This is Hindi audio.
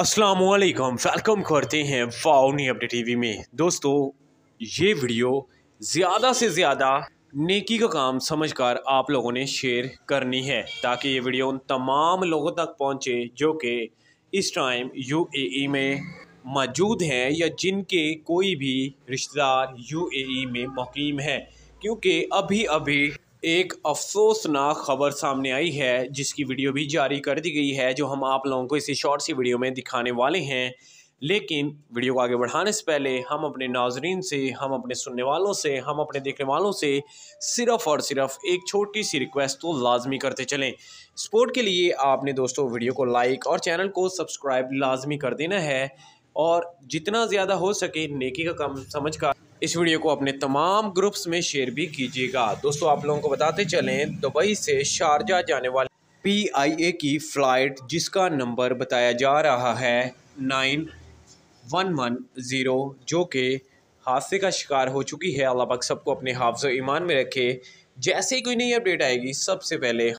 अस्सलाम वालेकुम वेलकम करते हैं वाउनी अपडेट टीवी में दोस्तों ये वीडियो ज़्यादा से ज़्यादा नेकी का काम समझकर आप लोगों ने शेयर करनी है ताकि ये वीडियो उन तमाम लोगों तक पहुंचे जो कि इस टाइम यूएई e में मौजूद हैं या जिनके कोई भी रिश्तेदार यूएई e में मुकीम है क्योंकि अभी अभी एक अफसोसनाक खबर सामने आई है जिसकी वीडियो भी जारी कर दी गई है जो हम आप लोगों को इसी शॉर्ट सी वीडियो में दिखाने वाले हैं लेकिन वीडियो को आगे बढ़ाने से पहले हम अपने नाजरीन से हम अपने सुनने वालों से हम अपने देखने वालों से सिर्फ और सिर्फ एक छोटी सी रिक्वेस्ट तो लाजमी करते चलें स्पोर्ट के लिए आपने दोस्तों वीडियो को लाइक और चैनल को सब्सक्राइब लाजमी कर देना है और जितना ज़्यादा हो सके नेकी का कम समझ कर इस वीडियो को अपने तमाम ग्रुप्स में शेयर भी कीजिएगा दोस्तों आप लोगों को बताते चलें दुबई से शारजा जाने वाले ए की फ़्लाइट जिसका नंबर बताया जा रहा है नाइन वन वन ज़ीरो जो कि हादसे का शिकार हो चुकी है अल्लाह पाक सबको अपने हाफ ईमान में रखे जैसे ही कोई नई अपडेट आएगी सबसे पहले